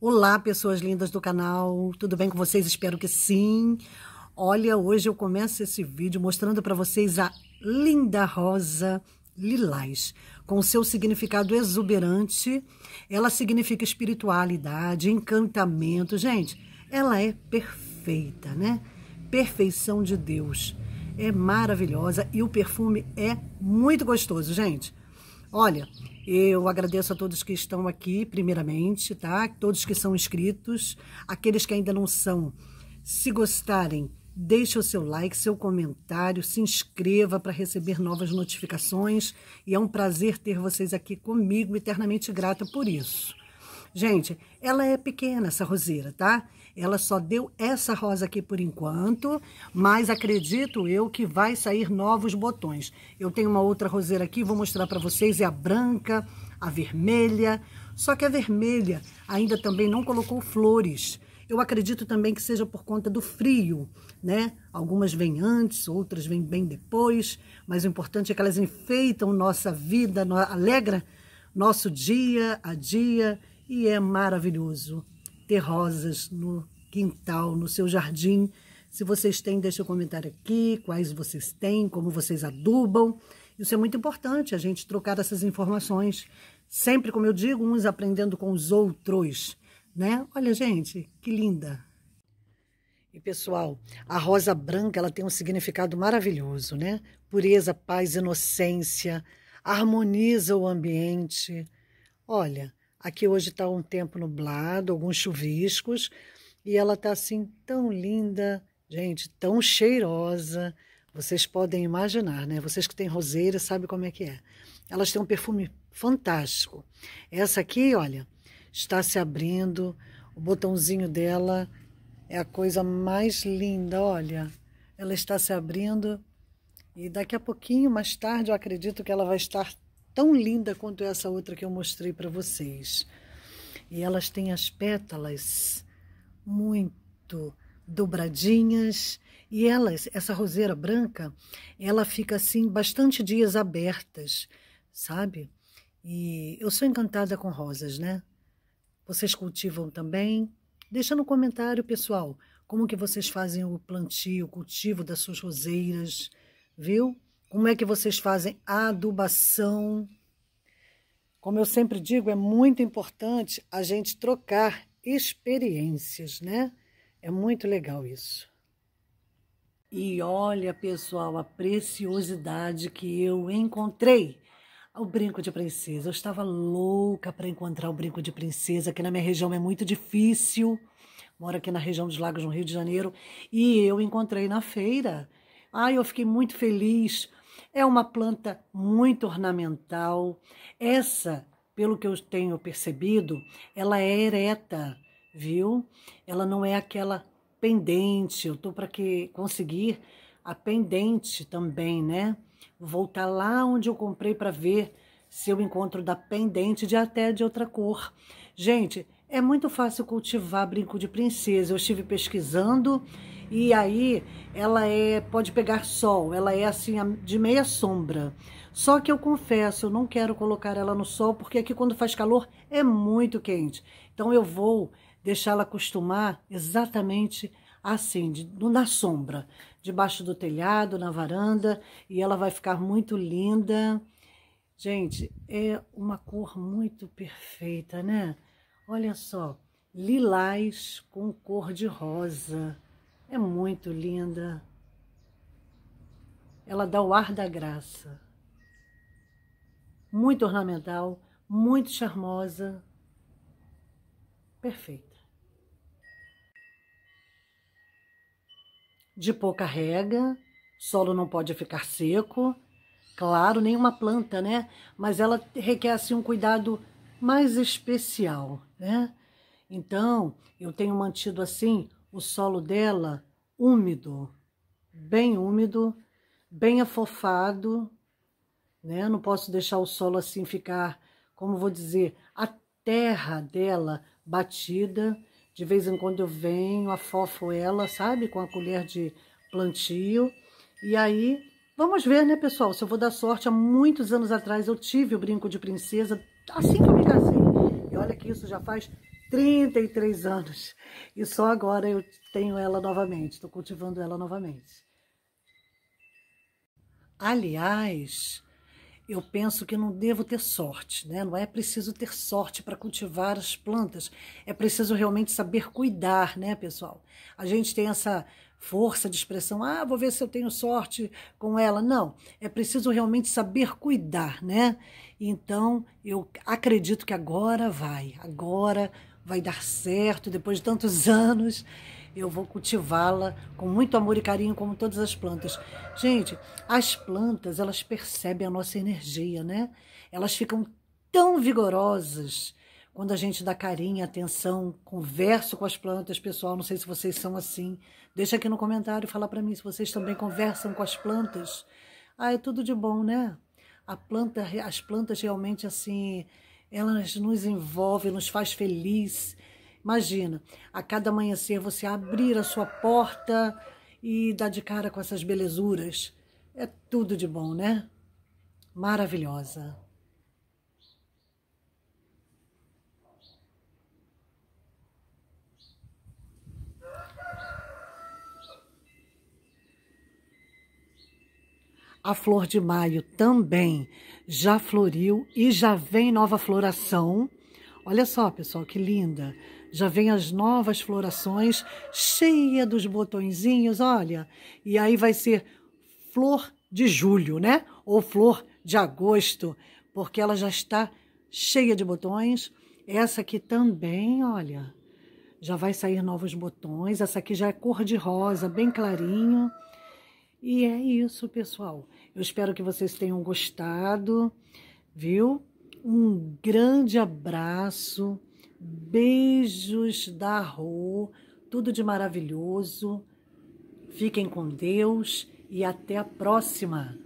Olá, pessoas lindas do canal. Tudo bem com vocês? Espero que sim. Olha, hoje eu começo esse vídeo mostrando para vocês a linda rosa lilás, com seu significado exuberante. Ela significa espiritualidade, encantamento. Gente, ela é perfeita, né? Perfeição de Deus. É maravilhosa e o perfume é muito gostoso, gente. Olha, eu agradeço a todos que estão aqui, primeiramente, tá? Todos que são inscritos, aqueles que ainda não são. Se gostarem, deixe o seu like, seu comentário, se inscreva para receber novas notificações e é um prazer ter vocês aqui comigo, eternamente grata por isso. Gente, ela é pequena, essa roseira, tá? Ela só deu essa rosa aqui por enquanto, mas acredito eu que vai sair novos botões. Eu tenho uma outra roseira aqui, vou mostrar para vocês, é a branca, a vermelha, só que a vermelha ainda também não colocou flores. Eu acredito também que seja por conta do frio, né? Algumas vêm antes, outras vêm bem depois, mas o importante é que elas enfeitam nossa vida, alegra nosso dia a dia e é maravilhoso ter rosas no quintal, no seu jardim. Se vocês têm, deixa um comentário aqui, quais vocês têm, como vocês adubam. Isso é muito importante, a gente trocar essas informações. Sempre, como eu digo, uns aprendendo com os outros, né? Olha, gente, que linda! E pessoal, a rosa branca ela tem um significado maravilhoso, né? Pureza, paz, inocência, harmoniza o ambiente. Olha, Aqui hoje está um tempo nublado, alguns chuviscos, e ela está assim tão linda, gente, tão cheirosa. Vocês podem imaginar, né? Vocês que têm roseira sabem como é que é. Elas têm um perfume fantástico. Essa aqui, olha, está se abrindo, o botãozinho dela é a coisa mais linda, olha. Ela está se abrindo e daqui a pouquinho, mais tarde, eu acredito que ela vai estar tão linda quanto essa outra que eu mostrei para vocês. E elas têm as pétalas muito dobradinhas e elas, essa roseira branca, ela fica assim bastante dias abertas, sabe? E eu sou encantada com rosas, né? Vocês cultivam também? Deixa no comentário, pessoal, como que vocês fazem o plantio, o cultivo das suas roseiras, viu? Como é que vocês fazem a adubação? Como eu sempre digo, é muito importante a gente trocar experiências, né? É muito legal isso. E olha, pessoal, a preciosidade que eu encontrei. O brinco de princesa. Eu estava louca para encontrar o brinco de princesa, que na minha região é muito difícil. Moro aqui na região dos Lagos, no Rio de Janeiro. E eu encontrei na feira. Ai, eu fiquei muito feliz. É uma planta muito ornamental. Essa, pelo que eu tenho percebido, ela é ereta, viu? Ela não é aquela pendente. Eu tô para que conseguir a pendente também, né? Vou voltar lá onde eu comprei para ver se eu encontro da pendente de até de outra cor. Gente, é muito fácil cultivar brinco de princesa. Eu estive pesquisando e aí ela é pode pegar sol, ela é assim de meia sombra. Só que eu confesso, eu não quero colocar ela no sol, porque aqui quando faz calor é muito quente. Então eu vou deixá-la acostumar exatamente assim, de, na sombra, debaixo do telhado, na varanda, e ela vai ficar muito linda. Gente, é uma cor muito perfeita, né? Olha só, lilás com cor de rosa é muito linda. Ela dá o ar da graça. Muito ornamental, muito charmosa. Perfeita. De pouca rega, solo não pode ficar seco. Claro, nenhuma planta, né? Mas ela requer assim, um cuidado mais especial, né? Então, eu tenho mantido assim o solo dela úmido, bem úmido, bem afofado, né? Não posso deixar o solo assim ficar, como vou dizer, a terra dela batida. De vez em quando eu venho, afofo ela, sabe, com a colher de plantio. E aí, vamos ver, né, pessoal, se eu vou dar sorte. Há muitos anos atrás eu tive o brinco de princesa, assim que eu me casei. E olha que isso já faz 33 anos. E só agora eu tenho ela novamente, estou cultivando ela novamente. Aliás, eu penso que não devo ter sorte, né? Não é preciso ter sorte para cultivar as plantas, é preciso realmente saber cuidar, né, pessoal? A gente tem essa força de expressão, ah, vou ver se eu tenho sorte com ela. Não, é preciso realmente saber cuidar, né? Então, eu acredito que agora vai, agora vai dar certo depois de tantos anos. Eu vou cultivá-la com muito amor e carinho, como todas as plantas. Gente, as plantas, elas percebem a nossa energia, né? Elas ficam tão vigorosas quando a gente dá carinho, atenção, converso com as plantas, pessoal, não sei se vocês são assim. Deixa aqui no comentário falar para mim se vocês também conversam com as plantas. Ah, é tudo de bom, né? A planta, as plantas realmente assim, elas nos envolvem, nos faz feliz. Imagina, a cada amanhecer você abrir a sua porta e dar de cara com essas belezuras. É tudo de bom, né? Maravilhosa. a flor de maio também já floriu e já vem nova floração. Olha só, pessoal, que linda! Já vem as novas florações, cheia dos botõezinhos, olha. E aí vai ser flor de julho, né? Ou flor de agosto, porque ela já está cheia de botões. Essa aqui também, olha, já vai sair novos botões. Essa aqui já é cor de rosa, bem clarinho. E é isso, pessoal. Eu espero que vocês tenham gostado, viu? Um grande abraço, beijos da Rô, tudo de maravilhoso. Fiquem com Deus e até a próxima!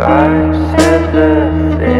I said the thing.